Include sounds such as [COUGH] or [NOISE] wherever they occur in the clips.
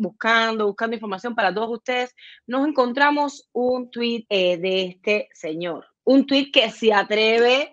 buscando, buscando información para todos ustedes, nos encontramos un tweet eh, de este señor, un tweet que se atreve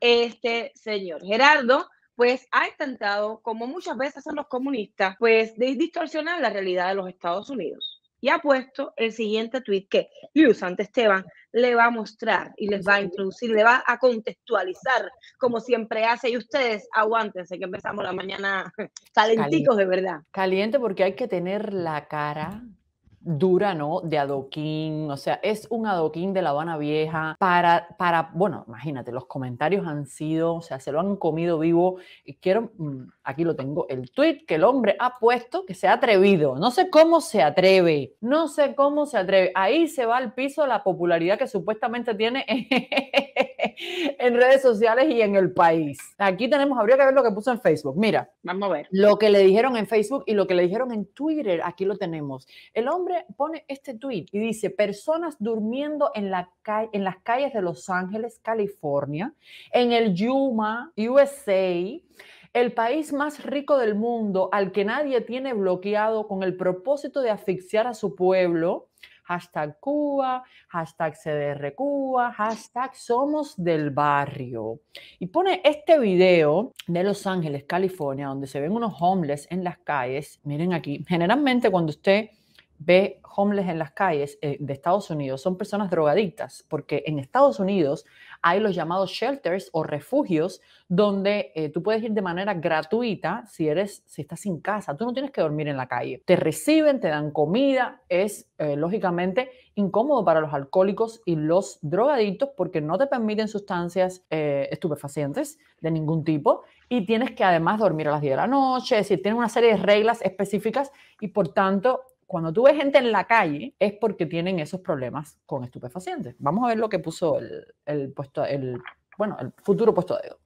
este señor. Gerardo, pues ha intentado, como muchas veces son los comunistas, pues de distorsionar la realidad de los Estados Unidos y ha puesto el siguiente tuit que Luis Esteban le va a mostrar y les va a introducir, le va a contextualizar, como siempre hace. Y ustedes aguántense que empezamos la mañana [LAUGHS] calenticos de verdad. Caliente porque hay que tener la cara dura, ¿no? De adoquín, o sea, es un adoquín de La Habana Vieja para, para, bueno, imagínate, los comentarios han sido, o sea, se lo han comido vivo. Y quiero mm, Aquí lo tengo, el tweet que el hombre ha puesto, que se ha atrevido. No sé cómo se atreve, no sé cómo se atreve. Ahí se va al piso la popularidad que supuestamente tiene [LAUGHS] en redes sociales y en el país. Aquí tenemos, habría que ver lo que puso en Facebook. Mira, vamos a ver. Lo que le dijeron en Facebook y lo que le dijeron en Twitter, aquí lo tenemos. El hombre pone este tweet y dice, personas durmiendo en, la en las calles de Los Ángeles, California, en el Yuma, USA el país más rico del mundo, al que nadie tiene bloqueado con el propósito de asfixiar a su pueblo, hashtag Cuba, hashtag CDR Cuba, hashtag Somos del Barrio. Y pone este video de Los Ángeles, California, donde se ven unos homeless en las calles. Miren aquí, generalmente cuando usted ve homeless en las calles eh, de Estados Unidos son personas drogadictas, porque en Estados Unidos hay los llamados shelters o refugios donde eh, tú puedes ir de manera gratuita si eres si estás sin casa, tú no tienes que dormir en la calle. Te reciben, te dan comida, es eh, lógicamente incómodo para los alcohólicos y los drogadictos porque no te permiten sustancias estupefacientes de ningún tipo y tienes que además dormir a las 10 de la noche, es decir, tienen una serie de reglas específicas y por tanto cuando tú ves gente en la calle es porque tienen esos problemas con estupefacientes. Vamos a ver lo que puso el, puesto, el, bueno, el futuro puesto de dedo.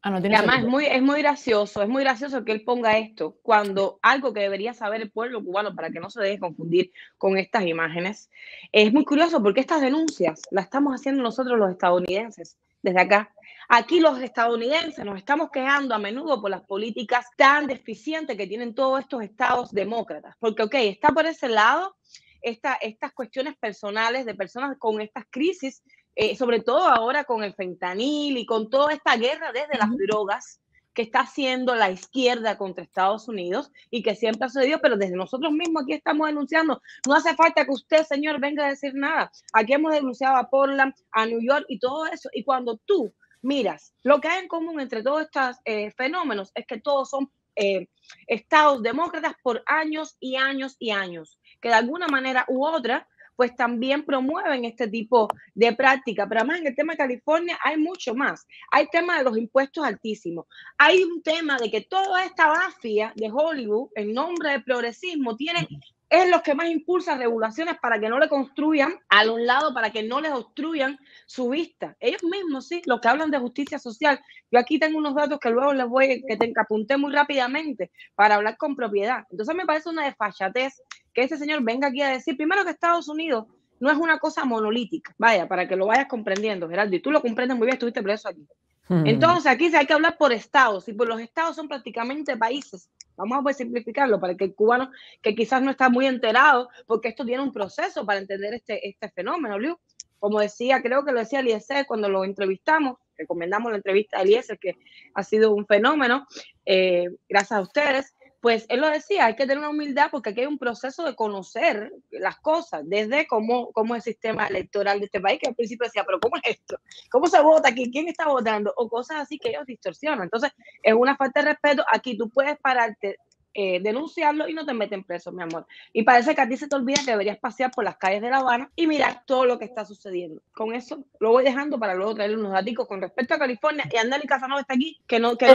Ah, además muy, es muy gracioso, es muy gracioso que él ponga esto cuando algo que debería saber el pueblo cubano para que no se deje confundir con estas imágenes. Es muy curioso porque estas denuncias las estamos haciendo nosotros los estadounidenses desde acá Aquí los estadounidenses nos estamos quejando a menudo por las políticas tan deficientes que tienen todos estos estados demócratas, porque, ok, está por ese lado estas cuestiones personales de personas con estas crisis, eh, sobre todo ahora con el fentanil y con toda esta guerra desde las drogas que está haciendo la izquierda contra Estados Unidos y que siempre ha sucedido, pero desde nosotros mismos aquí estamos denunciando. No hace falta que usted, señor, venga a decir nada. Aquí hemos denunciado a Portland, a New York y todo eso. Y cuando tú miras, lo que hay en común entre todos estos eh, fenómenos es que todos son eh, estados demócratas por años y años y años, que de alguna manera u otra, pues también promueven este tipo de práctica. Pero además en el tema de California hay mucho más. Hay tema de los impuestos altísimos. Hay un tema de que toda esta mafia de Hollywood, en nombre del progresismo, tiene es los que más impulsan regulaciones para que no le construyan a un lado, para que no les obstruyan su vista. Ellos mismos, sí, los que hablan de justicia social. Yo aquí tengo unos datos que luego les voy, que, te, que muy rápidamente para hablar con propiedad. Entonces me parece una desfachatez que ese señor venga aquí a decir, primero que Estados Unidos no es una cosa monolítica. Vaya, para que lo vayas comprendiendo, Gerardo, y tú lo comprendes muy bien, estuviste preso aquí. Hmm. Entonces aquí se hay que hablar por estados y por los estados son prácticamente países Vamos a pues simplificarlo para que el cubano que quizás no está muy enterado, porque esto tiene un proceso para entender este, este fenómeno, Liu. Como decía, creo que lo decía Eliezer cuando lo entrevistamos, recomendamos la entrevista de Eliezer, que ha sido un fenómeno, eh, gracias a ustedes pues él lo decía, hay que tener una humildad porque aquí hay un proceso de conocer las cosas, desde cómo, cómo es el sistema electoral de este país, que al principio decía, pero ¿cómo es esto? ¿Cómo se vota ¿Quién está votando? O cosas así que ellos distorsionan. Entonces, es una falta de respeto. Aquí tú puedes pararte eh, denunciarlo y no te meten preso, mi amor. Y parece que a ti se te olvida que deberías pasear por las calles de La Habana y mirar todo lo que está sucediendo. Con eso lo voy dejando para luego traer unos datos con respecto a California. Y Andale Casanova está aquí, que no, que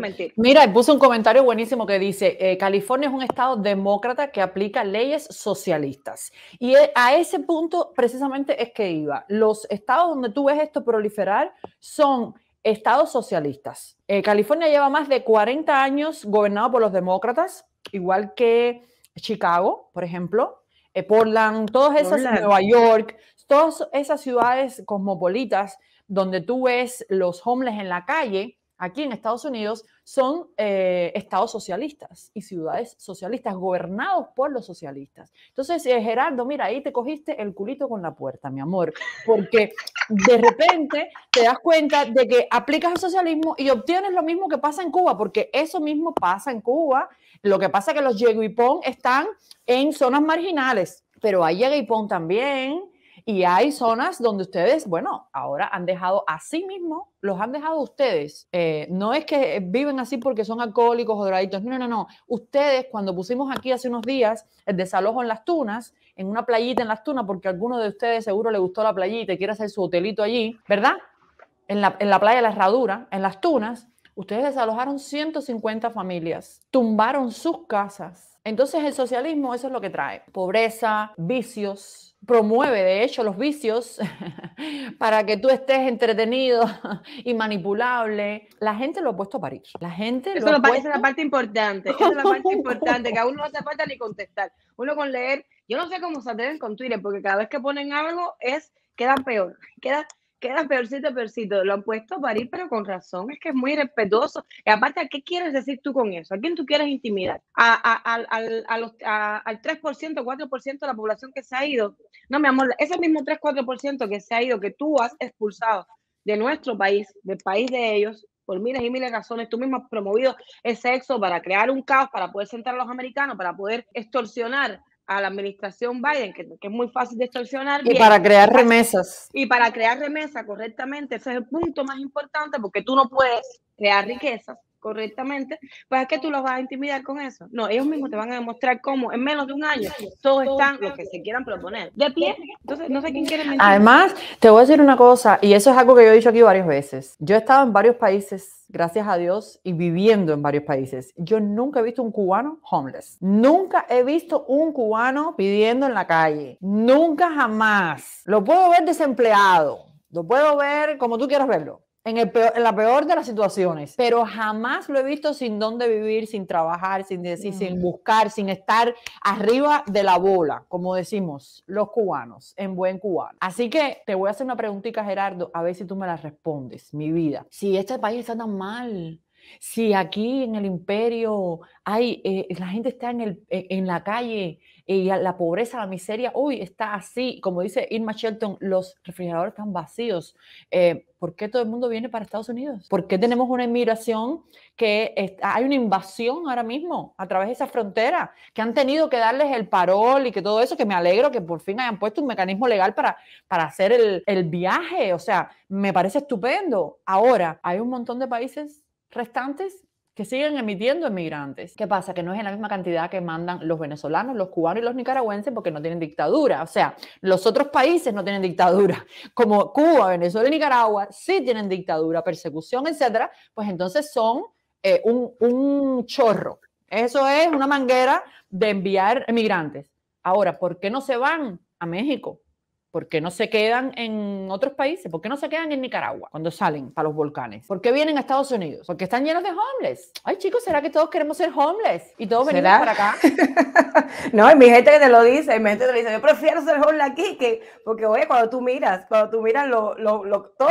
mentir. Mira, puse un comentario buenísimo que dice, eh, California es un estado demócrata que aplica leyes socialistas. Y e, a ese punto precisamente es que iba. Los estados donde tú ves esto proliferar son estados socialistas. Eh, California lleva más de 40 años gobernado por los demócratas, igual que Chicago, por ejemplo, eh, Portland, todas esas, Portland. Nueva York, todas esas ciudades cosmopolitas donde tú ves los homeless en la calle, aquí en Estados Unidos son eh, estados socialistas y ciudades socialistas gobernados por los socialistas. Entonces, eh, Gerardo, mira, ahí te cogiste el culito con la puerta, mi amor, porque de repente te das cuenta de que aplicas el socialismo y obtienes lo mismo que pasa en Cuba, porque eso mismo pasa en Cuba. Lo que pasa es que los yeguipón están en zonas marginales, pero hay yeguipón también y hay zonas donde ustedes, bueno, ahora han dejado a sí mismo, los han dejado ustedes. Eh, no es que eh, viven así porque son alcohólicos o drogadictos, no, no, no. Ustedes, cuando pusimos aquí hace unos días el desalojo en las tunas, en una playita en las tunas, porque a alguno de ustedes seguro le gustó la playita y quiere hacer su hotelito allí, ¿verdad? En la, en la playa de la Herradura, en las tunas, ustedes desalojaron 150 familias, tumbaron sus casas, entonces el socialismo eso es lo que trae, pobreza, vicios, promueve de hecho los vicios [LAUGHS] para que tú estés entretenido [LAUGHS] y manipulable. La gente lo ha puesto a parir. La gente Eso lo parece la parte importante. Esa es la parte [LAUGHS] importante que a uno no hace falta ni contestar. Uno con leer, yo no sé cómo se atreven con Twitter porque cada vez que ponen algo es quedan peor, queda queda peorcito, peorcito. Lo han puesto a parir, pero con razón. Es que es muy respetuoso. Y aparte, ¿qué quieres decir tú con eso? ¿A quién tú quieres intimidar? ¿A, ¿Al 3%, 4% de la población que se ha ido? No, mi amor, ese mismo 3, 4% que se ha ido, que tú has expulsado de nuestro país, del país de ellos, por miles y miles de razones, tú mismo has promovido ese sexo para crear un caos, para poder sentar a los americanos, para poder extorsionar a la administración Biden, que, que es muy fácil de extorsionar. Y para crear remesas. Y para crear remesas correctamente, ese es el punto más importante, porque tú no puedes crear riquezas correctamente, pues es que tú los vas a intimidar con eso. No, ellos mismos te van a demostrar cómo en menos de un año todos están los que se quieran proponer. De pie, entonces no sé quién quiere mentir. Además, te voy a decir una cosa, y eso es algo que yo he dicho aquí varias veces. Yo he estado en varios países, gracias a Dios, y viviendo en varios países. Yo nunca he visto un cubano homeless. Nunca he visto un cubano pidiendo en la calle. Nunca jamás. Lo puedo ver desempleado. Lo puedo ver como tú quieras verlo en, el la peor de las situaciones, pero jamás lo he visto sin dónde vivir, sin trabajar, sin decir, mm. sin buscar, sin estar arriba de la bola, como decimos los cubanos, en buen cubano. Así que te voy a hacer una preguntita, Gerardo, a ver si tú me la respondes, mi vida. Si este país está tan mal, si aquí en el imperio hay, eh, la gente está en, el, en la calle y la pobreza, la miseria, uy, está así. Como dice Irma Shelton, los refrigeradores están vacíos. Eh, ¿Por qué todo el mundo viene para Estados Unidos? ¿Por qué tenemos una inmigración que hay una invasión ahora mismo a través de esa frontera? Que han tenido que darles el parol y que todo eso, que me alegro que por fin hayan puesto un mecanismo legal para, para hacer el, el viaje. O sea, me parece estupendo. Ahora, hay un montón de países restantes que siguen emitiendo emigrantes. ¿Qué pasa? Que no es en la misma cantidad que mandan los venezolanos, los cubanos y los nicaragüenses porque no tienen dictadura. O sea, los otros países no tienen dictadura. [LAUGHS] Como Cuba, Venezuela y Nicaragua sí tienen dictadura, persecución, etcétera, pues entonces son eh, un, un chorro. Eso es una manguera de enviar emigrantes. Ahora, ¿por qué no se van a México? ¿Por qué no se quedan en otros países? ¿Por qué no se quedan en Nicaragua cuando salen para los volcanes? ¿Por qué vienen a Estados Unidos? Porque están llenos de homeless. Ay, chicos, ¿será que todos queremos ser homeless? Y todos venimos para acá. [LAUGHS] no, es mi gente que te lo dice, mi gente te lo dice, yo prefiero ser homeless aquí, que, porque oye, cuando tú miras, cuando tú miras todos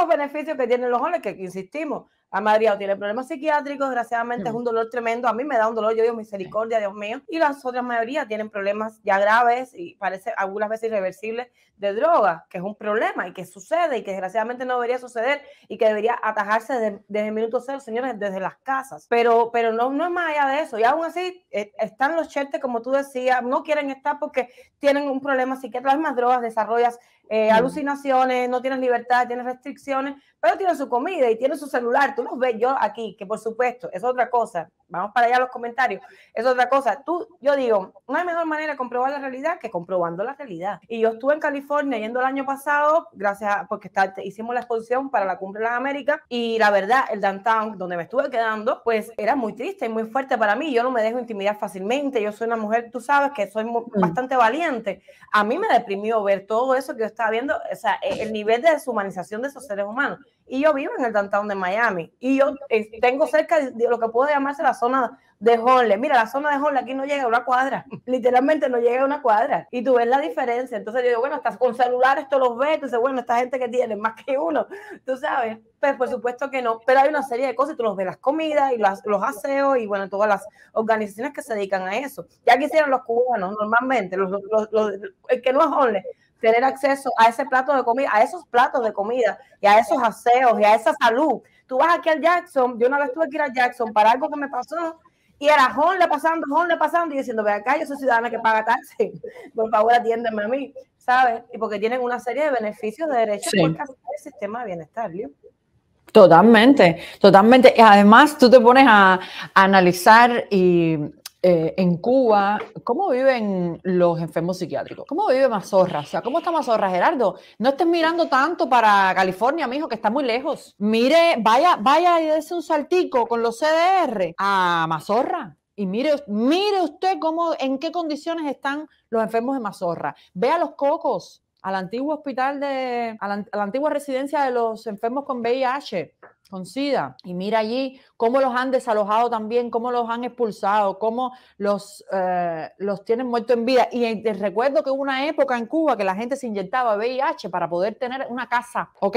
los beneficios que tienen los homeless, que insistimos, mayoría tiene problemas psiquiátricos, desgraciadamente es mm. un dolor tremendo. A mí me da un dolor, yo digo misericordia, Dios mío. Y las otras mayoría tienen problemas ya graves y parece algunas veces irreversibles de droga, que es un problema y que sucede y que desgraciadamente no debería suceder y que debería atajarse desde, el minuto cero, señores, desde las casas. Pero, pero no, no es más allá de eso. Y aún así eh, están los chertes, como tú decías, no quieren estar porque tienen un problema psiquiátrico. Las más drogas desarrollas eh, alucinaciones, no tienes libertad, tienes restricciones, pero tienen su comida y tienen su celular. Tú los ves yo aquí, que por supuesto es otra cosa. Vamos para allá a los comentarios. Es otra cosa. Tú, yo digo, no hay mejor manera de comprobar la realidad que comprobando la realidad. Y yo estuve en California yendo el año pasado, gracias a, porque está, hicimos la exposición para la Cumbre de las Américas. Y la verdad, el downtown donde me estuve quedando, pues era muy triste y muy fuerte para mí. Yo no me dejo intimidar fácilmente. Yo soy una mujer, tú sabes, que soy mm. bastante valiente. A mí me deprimió ver todo eso que yo estaba viendo, o sea, e, el nivel de deshumanización de esos seres humanos. Y yo vivo en el downtown de Miami y yo eh, tengo cerca de lo que puede llamarse la zona de Honle. Mira, la zona de Honle aquí no llega a una cuadra, [LAUGHS] literalmente no llega a una cuadra. Y tú ves la diferencia. Entonces yo digo, bueno, estás con celulares, tú los ves, tú bueno, esta gente que tiene más que uno, tú sabes. Pues por supuesto que no, pero hay una serie de cosas, tú los ves las comidas y los, los aseos y bueno, todas las organizaciones que se dedican a eso. Ya quisieron los cubanos normalmente, los, el que no es Honle, tener acceso a ese plato de comida, a esos platos de comida y a esos aseos y a esa salud. Tú vas aquí al Jackson, yo una vez tuve que ir al Jackson para algo que me pasó y era le pasando, le pasando y diciendo, ve acá, yo soy ciudadana que paga taxi, [LAUGHS] por favor atiéndeme a mí, ¿sabes? Y porque tienen una serie de beneficios de derechos por el sistema de bienestar, ¿vio? Totalmente, totalmente. Y además tú te pones a analizar y eh, en Cuba, ¿cómo viven los enfermos psiquiátricos? ¿Cómo vive Mazorra? O sea, ¿cómo está Mazorra, Gerardo? No estés mirando tanto para California, mijo, que está muy lejos. Mire, vaya, vaya y dése un saltico con los CDR a Mazorra. Y mire, mire usted cómo, en qué condiciones están los enfermos de Mazorra. Vea los cocos, al antiguo hospital de, la, a la, antigua residencia de los enfermos con VIH con SIDA. Y mira allí cómo los han desalojado también, cómo los han expulsado, cómo los, eh, los tienen muertos en vida. Y eh, te recuerdo que hubo una época en Cuba que la gente se inyectaba VIH para poder tener una casa, ¿ok?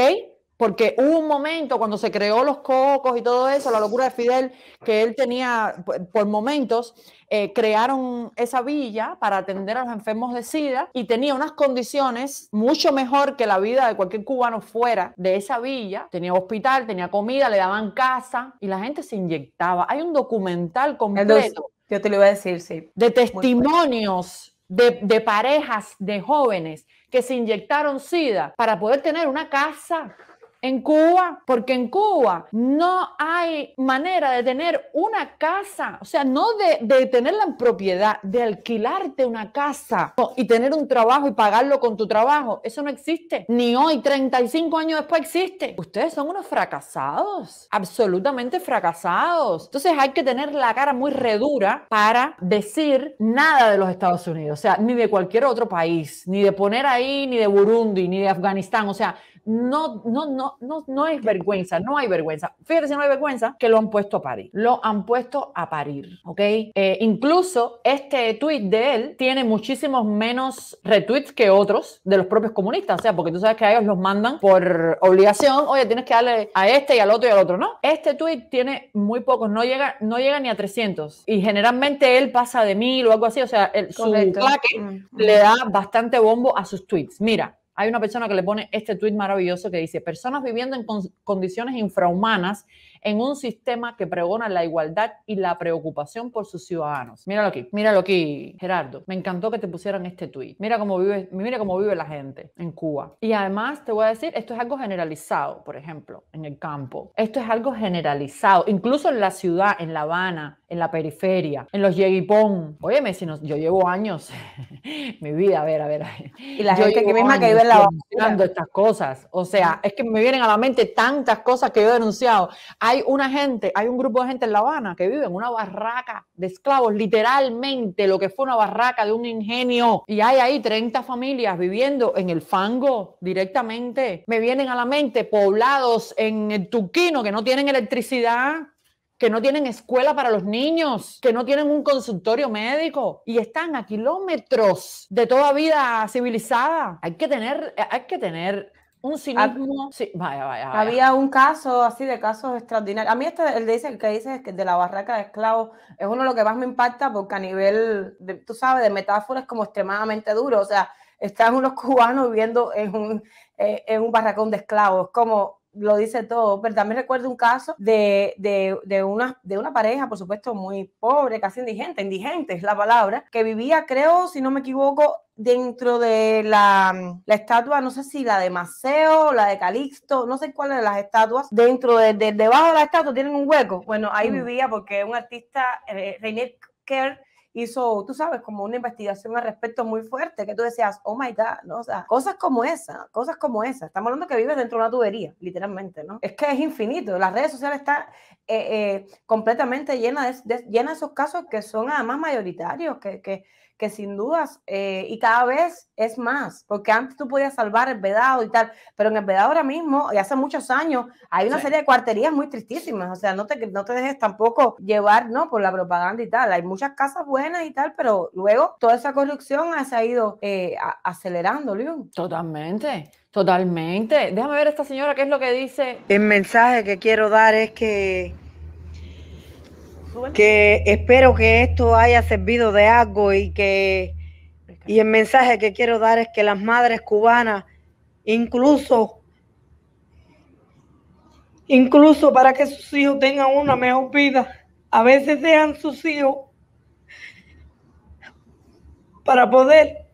Porque hubo un momento cuando se creó los cocos y todo eso, la locura de Fidel, que él tenía, por momentos, eh, crearon esa villa para atender a los enfermos de SIDA y tenía unas condiciones mucho mejor que la vida de cualquier cubano fuera de esa villa. Tenía hospital, tenía comida, le daban casa y la gente se inyectaba. Hay un documental completo. yo te lo iba a decir, sí. De testimonios de parejas de jóvenes que se inyectaron SIDA para poder tener una casa en Cuba, porque en Cuba no hay manera de tener una casa, o sea, no de, tener la propiedad, de alquilarte una casa y tener un trabajo y pagarlo con tu trabajo. Eso no existe. Ni hoy, 35 años después, existe. Ustedes son unos fracasados, absolutamente fracasados. Entonces hay que tener la cara muy redura para decir nada de los Estados Unidos, o sea, ni de cualquier otro país, ni de poner ahí, ni de Burundi, ni de Afganistán, o sea, no, no, no, no, no es vergüenza, no hay vergüenza. Fíjate si no hay vergüenza que lo han puesto a parir. Lo han puesto a parir, ¿ok? Eh, incluso este tweet de él tiene muchísimos menos retweets que otros de los propios comunistas. O sea, porque tú sabes que a ellos los mandan por obligación. Oye, tienes que darle a este y al otro y al otro, ¿no? Este tweet tiene muy pocos, no llega, no llega ni a 300. Y generalmente él pasa de 1000 o algo así. O sea, su mm, le mm. da bastante bombo a sus tweets. Mira, hay una persona que le pone este tweet maravilloso que dice, personas viviendo en condiciones infrahumanas en un sistema que pregona la igualdad y la preocupación por sus ciudadanos. Míralo aquí, míralo aquí, Gerardo. Me encantó que te pusieran este tweet. Mira cómo vive, mira cómo vive la gente en Cuba. Y además te voy a decir, esto es algo generalizado, por ejemplo, en el campo. Esto es algo generalizado, incluso en la ciudad, en La Habana, en la periferia, en los yeguipón. Óyeme, si no, yo llevo años, [LAUGHS] mi vida, a ver, a ver. Y la gente que misma que vive en La Habana. estas cosas. O sea, es que me vienen a la mente tantas cosas que yo he denunciado hay una gente, hay un grupo de gente en La Habana que vive en una barraca de esclavos, literalmente lo que fue una barraca de un ingenio. Y hay ahí 30 familias viviendo en el fango directamente. Me vienen a la mente poblados en el tuquino que no tienen electricidad que no tienen escuela para los niños, que no tienen un consultorio médico y están a kilómetros de toda vida civilizada. Hay que tener, hay que tener un cinismo. Había un caso así de casos extraordinarios. A mí este, el, el que dices de la barraca de esclavos es uno de los que más me impacta porque a nivel, de, tú sabes, de metáforas como extremadamente duro. O sea, están unos [LAUGHS] cubanos viviendo en un, eh, en un barracón de esclavos. Como, lo dice todo, pero también recuerdo un caso de, una, de una pareja, por supuesto, muy pobre, casi indigente, indigente es la palabra, que vivía, creo, si no me equivoco, dentro de la, la estatua, no sé si la de Maceo, la de Calixto, no sé cuál de las estatuas, dentro de, debajo de la estatua tienen un hueco. Bueno, ahí mm. vivía porque un artista, eh, Kerr, hizo, tú sabes, como una investigación al respecto muy fuerte, que tú decías, oh my God, ¿no? O sea, cosas como esa, cosas como esa. Estamos hablando que vives dentro de una tubería, literalmente, ¿no? Es que es infinito. Las redes sociales están eh, eh, completamente llenas de, esos casos que son además mayoritarios, que, que que sin dudas, eh, y cada vez es más, porque antes tú podías salvar el vedado y tal, pero en el vedado ahora mismo, y hace muchos años, hay una serie de cuarterías muy tristísimas, o sea, no te, no te dejes tampoco llevar, ¿no? Por la propaganda y tal, hay muchas casas buenas y tal, pero luego toda esa corrupción se ha ido eh, acelerando, Leon. Totalmente. Totalmente. Déjame ver a esta señora qué es lo que dice. El mensaje que quiero dar es que que espero que esto haya servido de algo y que y el mensaje que quiero dar es que las madres cubanas, incluso, incluso para que sus hijos tengan una mejor vida, a veces dejan sus hijos para poder,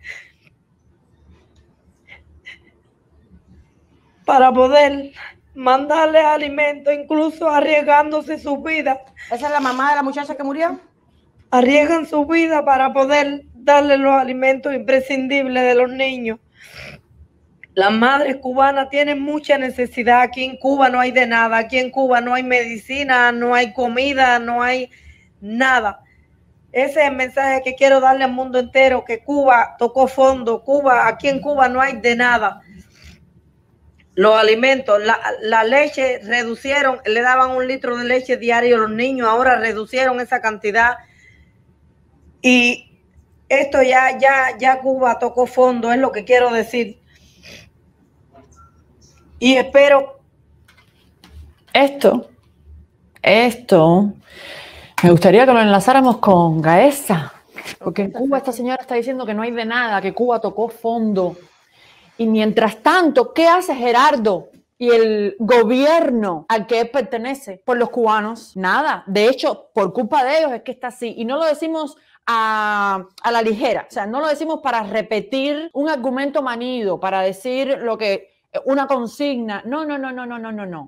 para poder mandarle alimento, incluso arriesgándose su vida. ¿Esa es la mamá de la muchacha que murió? Arriesgan su vida para poder darle los alimentos imprescindibles de los niños. Las madres cubanas tienen mucha necesidad. Aquí en Cuba no hay de nada. Aquí en Cuba no hay medicina, no hay comida, no hay nada. Ese es el mensaje que quiero darle al mundo entero, que Cuba tocó fondo. Cuba, aquí en Cuba no hay de nada los alimentos, la, leche reducieron, le daban un litro de leche diario a los niños, ahora reducieron esa cantidad. Y esto ya, ya, ya Cuba tocó fondo, es lo que quiero decir. Y espero. Esto, esto, me gustaría que lo enlazáramos con Gaesa, porque en Cuba esta señora está diciendo que no hay de nada, que Cuba tocó fondo. Y mientras tanto, ¿qué hace Gerardo? y el gobierno al que él pertenece por los cubanos. Nada. De hecho, por culpa de ellos es que está así. Y no lo decimos a, a, la ligera. O sea, no lo decimos para repetir un argumento manido, para decir lo que una consigna. no, no, no, no, no, no, no.